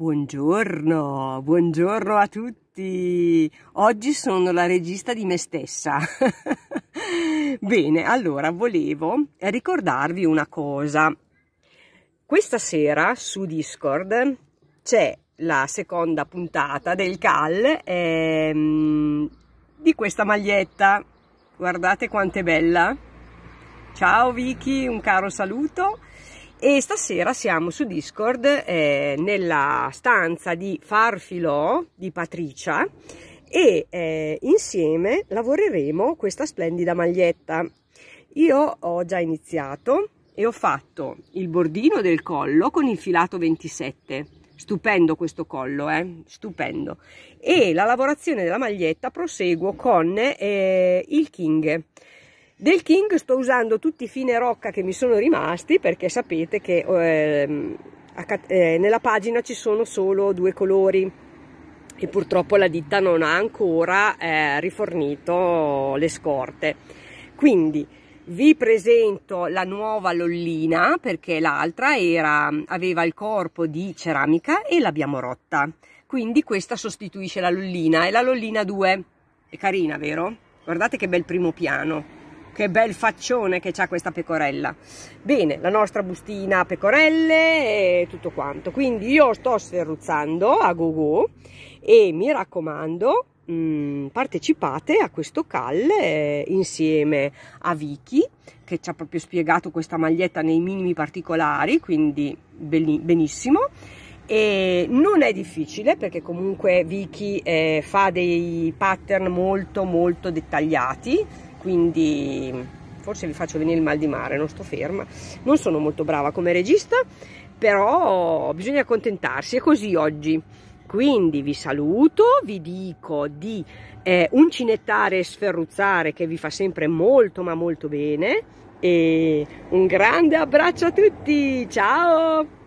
Buongiorno, buongiorno a tutti. Oggi sono la regista di me stessa. Bene, allora volevo ricordarvi una cosa. Questa sera su Discord c'è la seconda puntata del CAL ehm, di questa maglietta. Guardate quanto è bella. Ciao Vicky, un caro saluto e stasera siamo su Discord eh, nella stanza di Farfilò di Patricia e eh, insieme lavoreremo questa splendida maglietta. Io ho già iniziato e ho fatto il bordino del collo con il filato 27 stupendo questo collo, eh? stupendo. E la lavorazione della maglietta proseguo con eh, il king. Del King sto usando tutti i fine rocca che mi sono rimasti perché sapete che eh, eh, nella pagina ci sono solo due colori e purtroppo la ditta non ha ancora eh, rifornito le scorte. Quindi vi presento la nuova lollina perché l'altra aveva il corpo di ceramica e l'abbiamo rotta. Quindi questa sostituisce la lollina, è la lollina 2. È carina, vero? Guardate che bel primo piano che bel faccione che ha questa pecorella bene la nostra bustina pecorelle e tutto quanto quindi io sto sferruzzando a go go e mi raccomando mm, partecipate a questo call eh, insieme a Vicky che ci ha proprio spiegato questa maglietta nei minimi particolari quindi benissimo e non è difficile perché comunque Vicky eh, fa dei pattern molto molto dettagliati quindi forse vi faccio venire il mal di mare, non sto ferma. Non sono molto brava come regista, però bisogna accontentarsi, è così oggi. Quindi vi saluto, vi dico di eh, uncinettare e sferruzzare che vi fa sempre molto ma molto bene e un grande abbraccio a tutti, ciao!